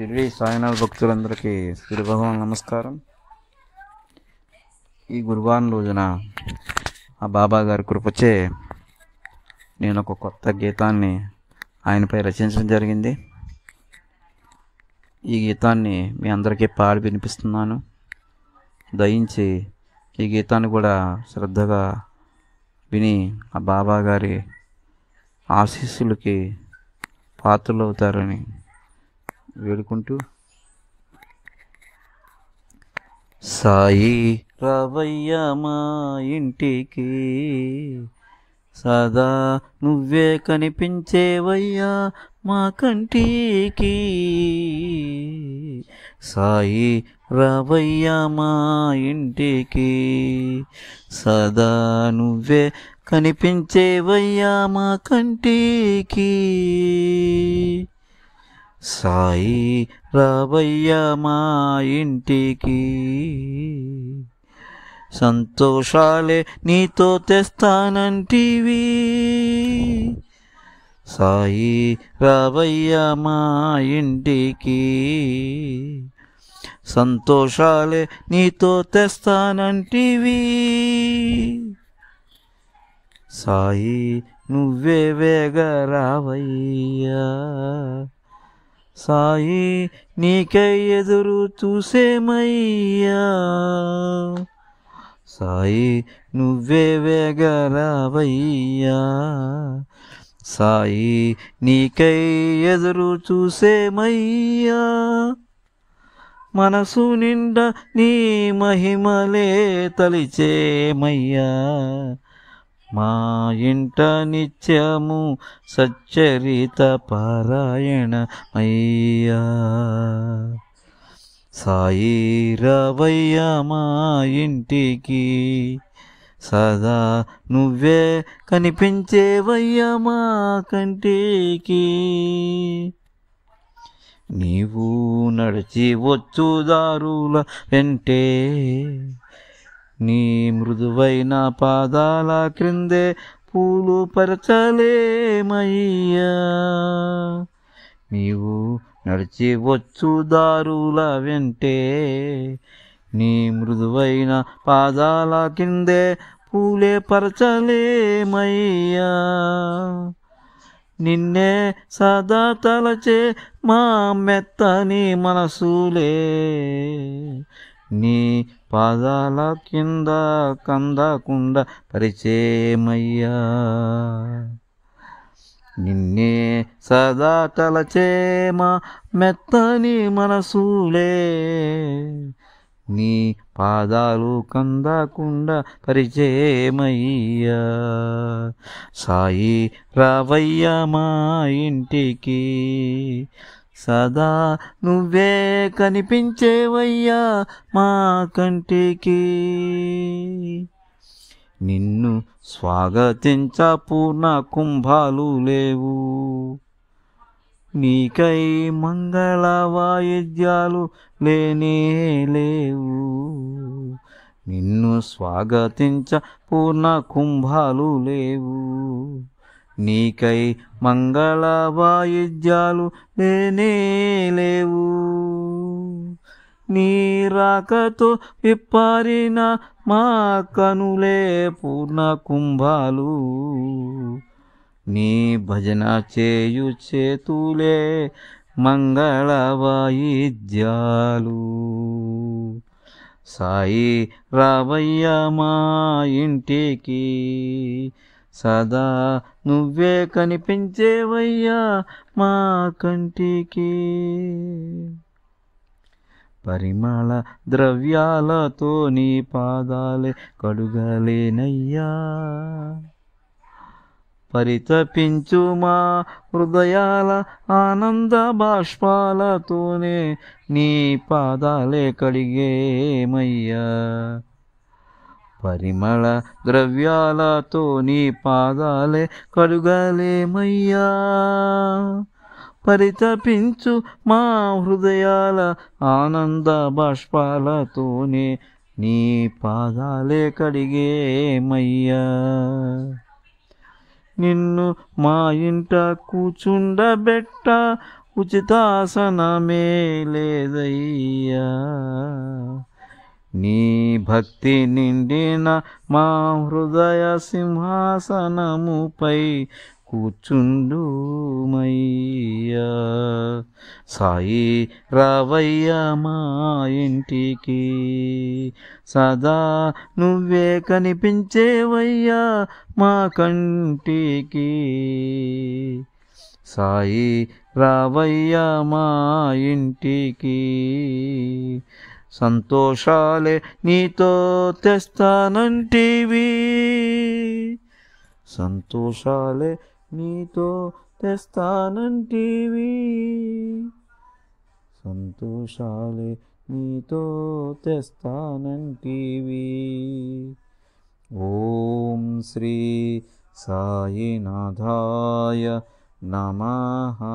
షిరిడి సాయినాథ్ భక్తులందరికీ శ్రీ భగవాన్ నమస్కారం ఈ గురువారం రోజున ఆ బాబా గారి కృపచే నేను ఒక కొత్త గీతాన్ని ఆయనపై రచించడం జరిగింది ఈ గీతాన్ని మీ అందరికీ పాడి వినిపిస్తున్నాను దయించి ఈ గీతాన్ని కూడా శ్రద్ధగా విని ఆ బాబా గారి ఆశీస్సులకి పాత్రలు అవుతారని వేడుకుంటూ సాయి రవయ్య మా ఇంటికి సదా నువ్వే కనిపించేవయ్యా మా కంటికి సాయి రవయ్య మా ఇంటికి సదా నువ్వే కనిపించేవయ్యా మా కంటికి సాయి రవయ్య మా ఇంటికి సంతోషాలే నీతో తెస్తానంటివి సాయి రవయ్య మా ఇంటికి సంతోషాలే నీతో తెస్తానంటివి సాయి నువ్వే వేగ రావయ్యా సాయి నీకై ఎదురు చూసేమయ్యా సాయి నువ్వే వేగరావయ్యా సాయి నీకై ఎదురు చూసేమయ్యా మనసు నిండా నీ మహిమలే తలిచేమయ్యా మా ఇంట నిత్యము సచ్చరిత అయ్యా సాయి రవయ్య మా ఇంటికి సదా నువ్వే కనిపించేవయ్య మా కంటికి నీవు నడిచి వచ్చు దారుల వెంటే నీ మృదువైన పాదాల క్రిందే పూలు పరచలేమయ్యా నీవు నడిచి వచ్చు దారుల వెంటే నీ మృదువైన పాదాల కిందే పూలే పరచలేమయ్యా నిన్నే సదా తలచే మా మెత్తని మనసులే నీ పాదాల కింద కందకుండ పరిచేమయ్యా నిన్నే సదా తలచేమ మెత్తని మనసులే నీ పాదాలు కందకుండా పరిచేమయ్యా సాయి రావయ్య మా ఇంటికి సదా నువ్వే కనిపించేవయ్యా మా కంటికి నిన్ను స్వాగతించ పూర్ణ కుంభాలు లేవు నీకై మంగళ వాయిద్యాలు లేనే లేవు నిన్ను స్వాగతించ పూర్ణ కుంభాలు లేవు నీకై మంగళ వాయిద్యాలు లేవు నీ రాకతో విప్పారిన మా కనులే పూర్ణ కుంభాలు నీ భజన చేయు చేతులే మంగళ వాయిద్యాలు సాయి రావయ్య మా ఇంటికి సదా నువ్వే కనిపించేవయ్యా మా కంటికి పరిమళ ద్రవ్యాలతో నీ పాదాలే కడుగలేనయ్యా పరితపించు మా హృదయాల ఆనంద బాష్పాలతోనే నీ పాదాలే కడిగేమయ్యా పరిమళ ద్రవ్యాలతో నీ పాదాలే కడుగలేమయ్యా పరితపించు మా హృదయాల ఆనంద బాష్పాలతోనే నీ పాదాలే కడిగేమయ్యా నిన్ను మా ఇంట కూచుండబెట్ట ఉచితాసనమే లేదయ్యా నీ భక్తి నిండిన మా హృదయ సింహాసనముపై కూర్చుండుమయ్యా సాయి రావయ్యా మా ఇంటికి సదా నువ్వే కనిపించేవయ్యా మా కంటికి సాయి రావయ్యా మా ఇంటికి सन्तोषाले नीतो त्यस्तानं टी वी नीतो त्यस्तानं टीवी। वी सन्तोषाले नीतो त्यस्थानं ॐ श्री नमः